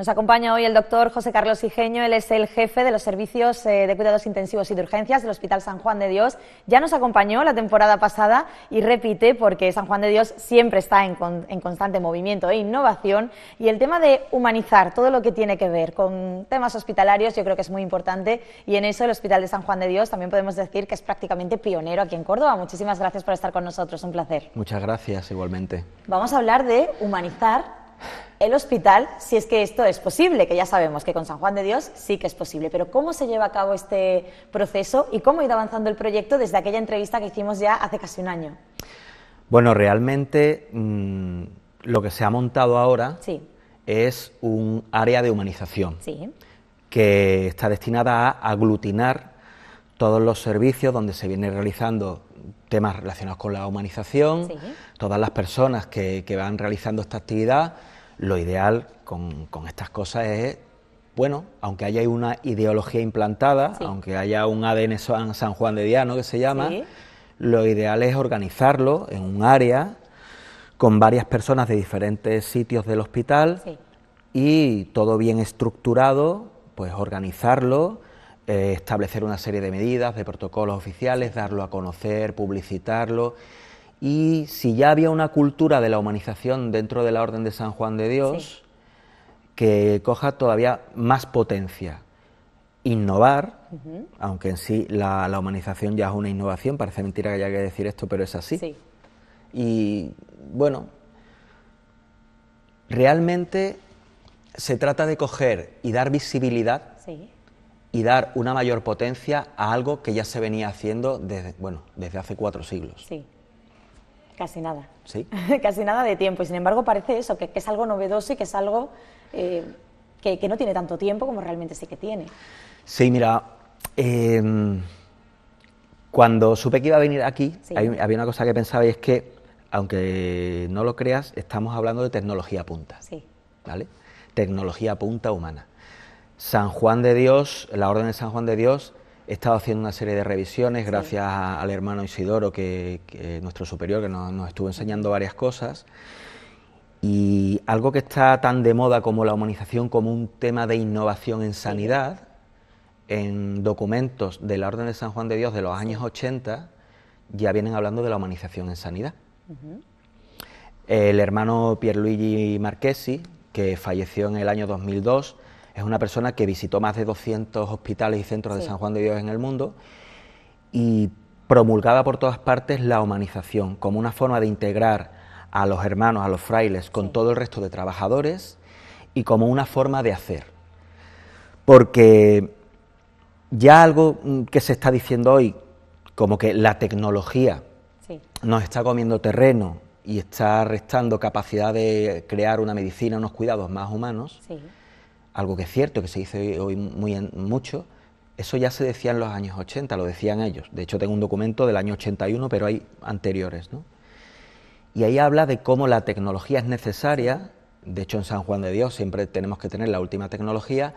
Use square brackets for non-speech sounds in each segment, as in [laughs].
Nos acompaña hoy el doctor José Carlos Igeño, él es el jefe de los servicios eh, de cuidados intensivos y de urgencias del Hospital San Juan de Dios. Ya nos acompañó la temporada pasada y repite porque San Juan de Dios siempre está en, en constante movimiento e innovación y el tema de humanizar todo lo que tiene que ver con temas hospitalarios yo creo que es muy importante y en eso el Hospital de San Juan de Dios también podemos decir que es prácticamente pionero aquí en Córdoba. Muchísimas gracias por estar con nosotros, un placer. Muchas gracias igualmente. Vamos a hablar de humanizar el hospital, si es que esto es posible, que ya sabemos que con San Juan de Dios sí que es posible. Pero ¿cómo se lleva a cabo este proceso y cómo ha ido avanzando el proyecto desde aquella entrevista que hicimos ya hace casi un año? Bueno, realmente mm, lo que se ha montado ahora es un área de humanización que está destinada a aglutinar todos los servicios donde se viene realizando temas relacionados con la humanización, todas las personas que, van realizando esta actividad, lo ideal con, estas cosas es, bueno, aunque haya una ideología implantada, aunque haya un ADN San Juan de Diano que se llama, lo ideal es organizarlo en un área con varias personas de diferentes sitios del hospital y todo bien estructurado, pues organizarlo eh, establecer una serie de medidas, de protocolos oficiales, darlo a conocer, publicitarlo. Y si ya había una cultura de la humanización dentro de la Orden de San Juan de Dios, que coja todavía más potencia. Innovar, aunque en sí la, humanización ya es una innovación, parece mentira que haya que decir esto, pero es así. Y bueno, realmente se trata de coger y dar visibilidad y dar una mayor potencia a algo que ya se venía haciendo desde, bueno, desde hace cuatro siglos. Sí, casi nada. Sí. [laughs] casi nada de tiempo. Y sin embargo parece eso, que, es algo novedoso y que es algo eh, que, no tiene tanto tiempo como realmente sí que tiene. Sí, mira, em, cuando supe que iba a venir aquí, había una cosa que pensaba y es que, aunque no lo creas, estamos hablando de tecnología punta. Sí. ¿Vale? Tecnología punta humana. San Juan de Dios, la Orden de San Juan de Dios, he estado haciendo una serie de revisiones gracias al hermano Isidoro, que, nuestro superior, que nos, estuvo enseñando varias cosas. Y algo que está tan de moda como la humanización, como un tema de innovación en sanidad, en documentos de la Orden de San Juan de Dios de los años 80, ya vienen hablando de la humanización en sanidad. El hermano Pierluigi Marchesi, que falleció en el año 2002, es una persona que visitó más de 200 hospitales y centros de San Juan de Dios en el mundo y promulgaba por todas partes la humanización como una forma de integrar a los hermanos, a los frailes, con todo el resto de trabajadores y como una forma de hacer. Porque ya algo mm, que se está diciendo hoy, como que la tecnología nos está comiendo terreno y está restando capacidad de crear una medicina, unos cuidados más humanos, algo que es cierto, que se dice hoy, muy mucho, eso ya se decía en los años 80, lo decían ellos. De hecho, tengo un documento del año 81, pero hay anteriores. ¿no? Y ahí habla de cómo la tecnología es necesaria. De hecho, en San Juan de Dios siempre tenemos que tener la última tecnología,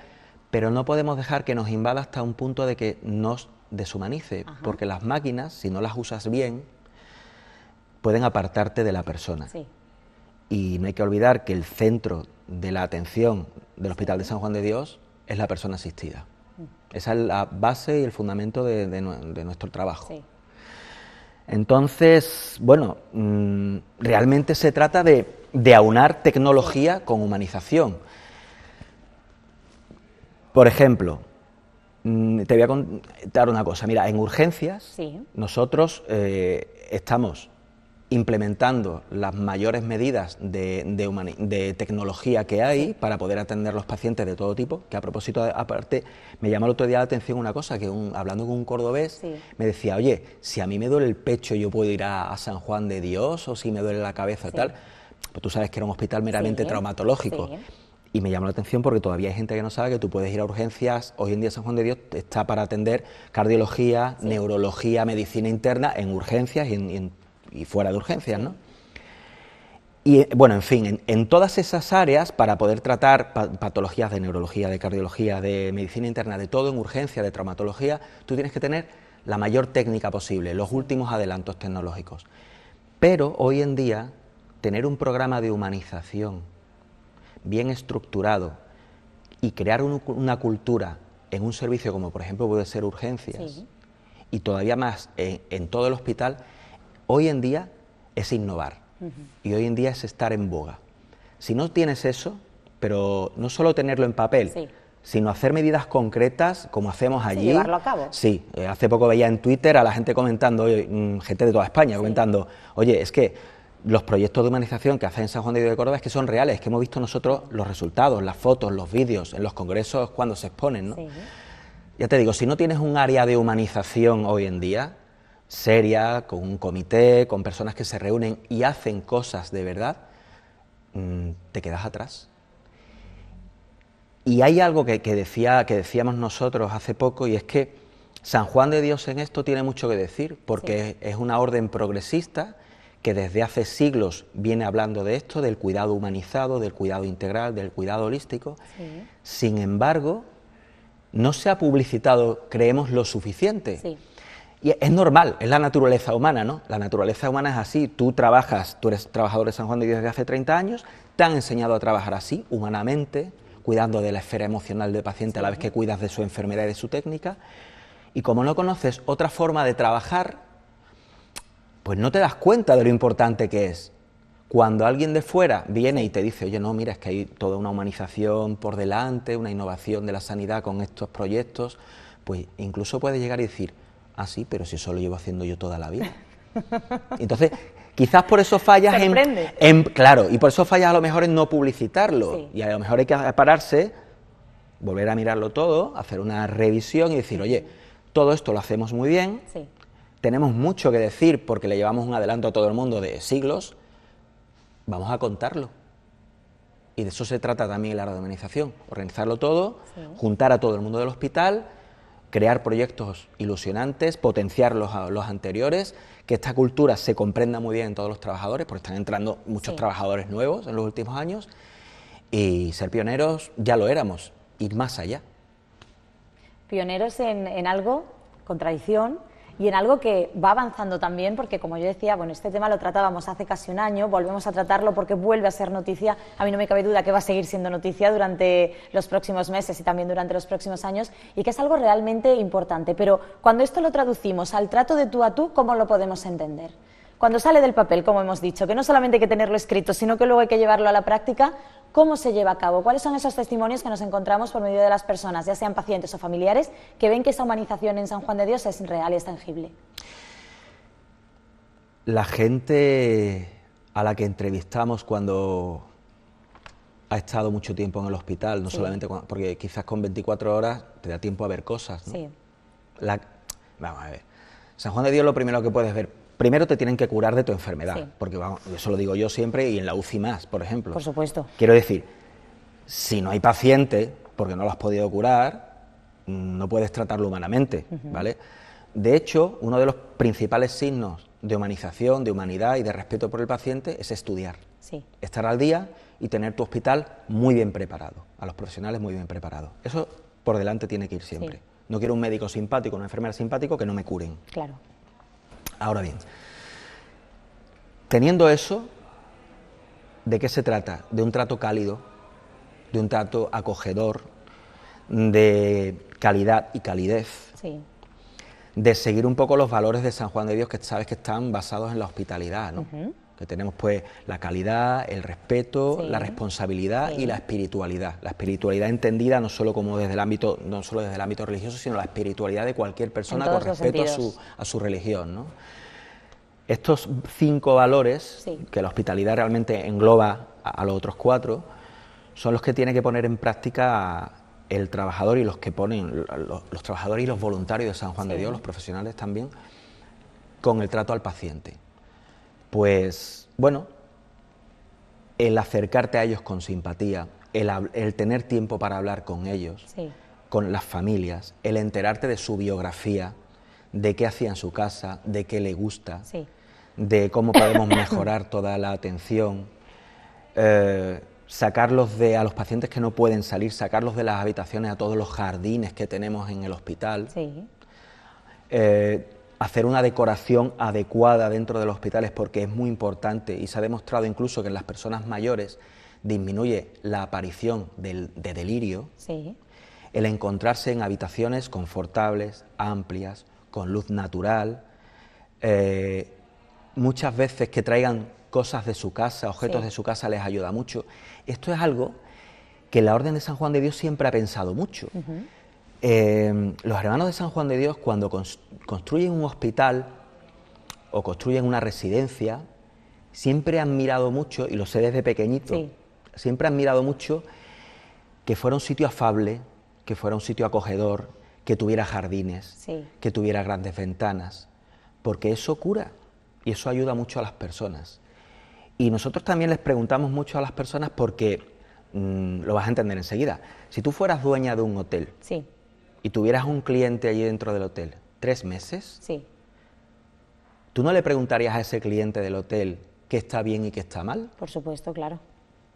pero no podemos dejar que nos invada hasta un punto de que nos deshumanice, porque las máquinas, si no las usas bien, pueden apartarte de la persona. Y no hay que olvidar que el centro de la atención del Hospital de San Juan de Dios es la persona asistida. Mm. Esa es la base y el fundamento de, nuestro trabajo. Entonces, bueno, mm, realmente se trata de, aunar tecnología con humanización. Por ejemplo, mm, te voy a contar una cosa. Mira, en urgencias nosotros eh, estamos implementando las mayores medidas de, tecnología que hay para poder atender los pacientes de todo tipo, que a propósito, aparte, me llamó el otro día la atención una cosa, que un, hablando con un cordobés, me decía, oye, si a mí me duele el pecho, yo puedo ir a, San Juan de Dios, o si me duele la cabeza y tal, pues tú sabes que era un hospital meramente traumatológico. Y me llamó la atención porque todavía hay gente que no sabe que tú puedes ir a urgencias. Hoy en día San Juan de Dios está para atender cardiología, neurología, medicina interna en urgencias y en y fuera de urgencias, ¿no? Y bueno, en fin, en, todas esas áreas, para poder tratar patologías de neurología, de cardiología, de medicina interna, de todo en urgencia, de traumatología, tú tienes que tener la mayor técnica posible, los últimos adelantos tecnológicos. Pero hoy en día, tener un programa de humanización bien estructurado y crear una cultura en un servicio como por ejemplo puede ser urgencias, y todavía más en todo el hospital, hoy en día es innovar y hoy en día es estar en boga. Si no tienes eso, pero no solo tenerlo en papel, sino hacer medidas concretas como hacemos allí. Sí, llevarlo a cabo. Sí, eh, hace poco veía en Twitter a la gente comentando, mm, gente de toda España comentando, oye, es que los proyectos de humanización que hacen San Juan de Dios de Córdoba es que son reales, que hemos visto nosotros los resultados, las fotos, los vídeos, en los congresos cuando se exponen, Ya te digo, si no tienes un área de humanización hoy en día, seria, con un comité, con personas que se reúnen y hacen cosas de verdad, mm, te quedas atrás. Y hay algo que, decía, que decíamos nosotros hace poco y es que San Juan de Dios en esto tiene mucho que decir, porque es una orden progresista que desde hace siglos viene hablando de esto, del cuidado humanizado, del cuidado integral, del cuidado holístico. Sin embargo, no se ha publicitado, creemos, lo suficiente. Y es normal, es la naturaleza humana, ¿no? La naturaleza humana es así. Tú trabajas, tú eres trabajador de San Juan de Dios desde hace 30 años, te han enseñado a trabajar así, humanamente, cuidando de la esfera emocional del paciente a la vez que cuidas de su enfermedad y de su técnica. Y como no conoces otra forma de trabajar, pues no te das cuenta de lo importante que es. Cuando alguien de fuera viene y te dice, oye, no, mira, es que hay toda una humanización por delante, una innovación de la sanidad con estos proyectos, pues incluso puedes llegar y decir, Ah, sí, pero si eso lo llevo haciendo yo toda la vida. [laughs] Entonces, quizás por eso fallas en, Claro, y por eso fallas a lo mejor en no publicitarlo. Y a lo mejor hay que pararse, volver a mirarlo todo, hacer una revisión y decir, oye, todo esto lo hacemos muy bien, tenemos mucho que decir porque le llevamos un adelanto a todo el mundo de siglos, vamos a contarlo. Y de eso se trata también la organización, organizarlo todo, juntar a todo el mundo del hospital crear proyectos ilusionantes, potenciar los, los, anteriores, que esta cultura se comprenda muy bien en todos los trabajadores, porque están entrando muchos trabajadores nuevos en los últimos años, y ser pioneros ya lo éramos, ir más allá. Pioneros en, en algo, con tradición, y en algo que va avanzando también, porque como yo decía, bueno, este tema lo tratábamos hace casi un año, volvemos a tratarlo porque vuelve a ser noticia, a mí no me cabe duda que va a seguir siendo noticia durante los próximos meses y también durante los próximos años, y que es algo realmente importante. Pero cuando esto lo traducimos al trato de tú a tú, ¿cómo lo podemos entender? Cuando sale del papel, como hemos dicho, que no solamente hay que tenerlo escrito, sino que luego hay que llevarlo a la práctica, ¿Cómo se lleva a cabo? ¿Cuáles son esos testimonios que nos encontramos por medio de las personas, ya sean pacientes o familiares, que ven que esa humanización en San Juan de Dios es real y es tangible? La gente a la que entrevistamos cuando ha estado mucho tiempo en el hospital, no solamente porque quizás con 24 horas te da tiempo a ver cosas. Sí. vamos a ver. San Juan de Dios lo primero que puedes ver primero te tienen que curar de tu enfermedad, porque vamos, eso lo digo yo siempre y en la UCI más, por ejemplo. Por supuesto. Quiero decir, si no hay paciente, porque no lo has podido curar, no puedes tratarlo humanamente, ¿vale? De hecho, uno de los principales signos de humanización, de humanidad y de respeto por el paciente es estudiar. Sí. Estar al día y tener tu hospital muy bien preparado, a los profesionales muy bien preparados. Eso por delante tiene que ir siempre. No quiero un médico simpático, una enfermera simpático que no me curen. Claro. Ahora bien, teniendo eso, ¿de qué se trata? De un trato cálido, de un trato acogedor, de calidad y calidez. De seguir un poco los valores de San Juan de Dios que sabes que están basados en la hospitalidad, ¿no? que tenemos pues la calidad, el respeto, la responsabilidad y la espiritualidad. La espiritualidad entendida no solo como desde el ámbito, no solo desde el ámbito religioso, sino la espiritualidad de cualquier persona con respeto a su, religión. Estos cinco valores, que la hospitalidad realmente engloba a, los otros cuatro, son los que tiene que poner en práctica el trabajador y los que ponen, los, trabajadores y los voluntarios de San Juan de Dios, los profesionales también, con el trato al paciente pues bueno, el acercarte a ellos con simpatía, el, tener tiempo para hablar con ellos, con las familias, el enterarte de su biografía, de qué hacía en su casa, de qué le gusta, de cómo podemos mejorar [coughs] toda la atención. Eh, sacarlos de a los pacientes que no pueden salir, sacarlos de las habitaciones a todos los jardines que tenemos en el hospital. Eh, hacer una decoración adecuada dentro de los hospitales porque es muy importante y se ha demostrado incluso que en las personas mayores disminuye la aparición de delirio, sí. el encontrarse en habitaciones confortables, amplias, con luz natural, eh, muchas veces que traigan cosas de su casa, objetos de su casa les ayuda mucho. Esto es algo que la Orden de San Juan de Dios siempre ha pensado mucho. Em, los hermanos de San Juan de Dios cuando construyen un hospital o construyen una residencia, siempre han mirado mucho, y lo sé desde pequeñito, siempre han mirado mucho que fuera un sitio afable, que fuera un sitio acogedor, que tuviera jardines, que tuviera grandes ventanas, porque eso cura y eso ayuda mucho a las personas. Y nosotros también les preguntamos mucho a las personas porque, mm, lo vas a entender enseguida, si tú fueras dueña de un hotel, sí y tuvieras un cliente allí dentro del hotel, ¿tres meses? Sí. ¿Tú no le preguntarías a ese cliente del hotel qué está bien y qué está mal? Por supuesto, claro.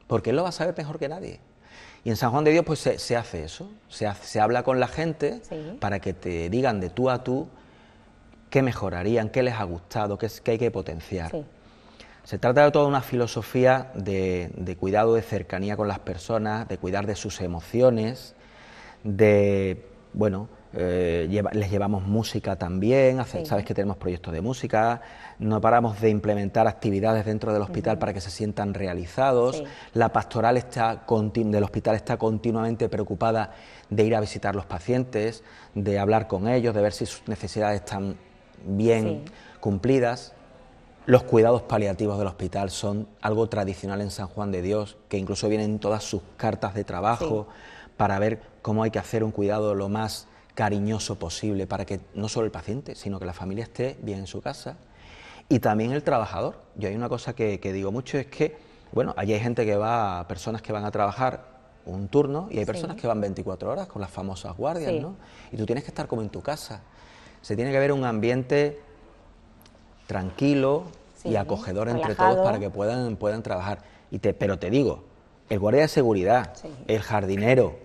Porque él lo va a saber mejor que nadie. Y en San Juan de Dios pues se, hace eso, se, se, habla con la gente para que te digan de tú a tú qué mejorarían, qué les ha gustado, qué, qué hay que potenciar. Se trata de toda una filosofía de, de, cuidado, de cercanía con las personas, de cuidar de sus emociones, de bueno, eh, les llevamos música también, sabes que tenemos proyectos de música, no paramos de implementar actividades dentro del hospital para que se sientan realizados, la pastoral está del hospital está continuamente preocupada de ir a visitar los pacientes, de hablar con ellos, de ver si sus necesidades están bien cumplidas. Los cuidados paliativos del hospital son algo tradicional en San Juan de Dios, que incluso vienen todas sus cartas de trabajo para ver cómo hay que hacer un cuidado lo más cariñoso posible para que no solo el paciente, sino que la familia esté bien en su casa. Y también el trabajador. Yo hay una cosa que, digo mucho, es que, bueno, allí hay gente que va, personas que van a trabajar un turno y hay personas que van 24 horas con las famosas guardias, ¿no? Y tú tienes que estar como en tu casa. Se tiene que ver un ambiente tranquilo y acogedor entre todos para que puedan, puedan trabajar. Y te, pero te digo, el guardia de seguridad, el jardinero,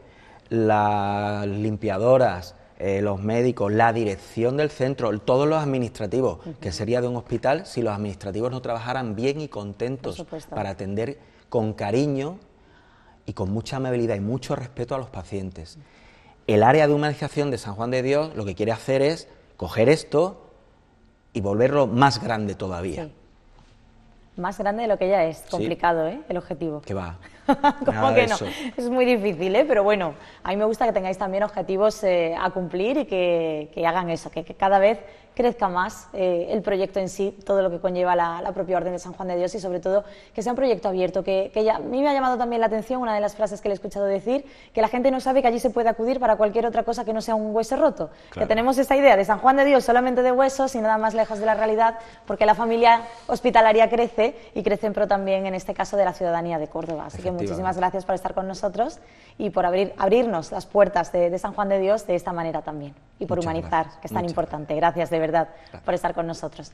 las limpiadoras, eh, los médicos, la dirección del centro, todos los administrativos, que sería de un hospital si los administrativos no trabajaran bien y contentos para atender con cariño y con mucha amabilidad y mucho respeto a los pacientes. El área de humanización de San Juan de Dios lo que quiere hacer es coger esto y volverlo más grande todavía. Más grande de lo que ya es, complicado, ¿eh? El objetivo. Que va. [laughs] como que no. Es muy difícil, ¿eh? pero bueno, a mí me gusta que tengáis también objetivos eh, a cumplir y que, hagan eso, que, cada vez crezca más eh, el proyecto en sí, todo lo que conlleva la, propia Orden de San Juan de Dios y sobre todo que sea un proyecto abierto, que, ya, a mí me ha llamado también la atención una de las frases que le he escuchado decir, que la gente no sabe que allí se puede acudir para cualquier otra cosa que no sea un hueso roto, que tenemos esta idea de San Juan de Dios solamente de huesos y nada más lejos de la realidad, porque la familia hospitalaria crece y crece en pro también en este caso de la ciudadanía de Córdoba. Así que muy muchísimas gracias por estar con nosotros y por abrir, abrirnos las puertas de, San Juan de Dios de esta manera también y por humanizar, que es tan importante. Gracias de verdad por estar con nosotros.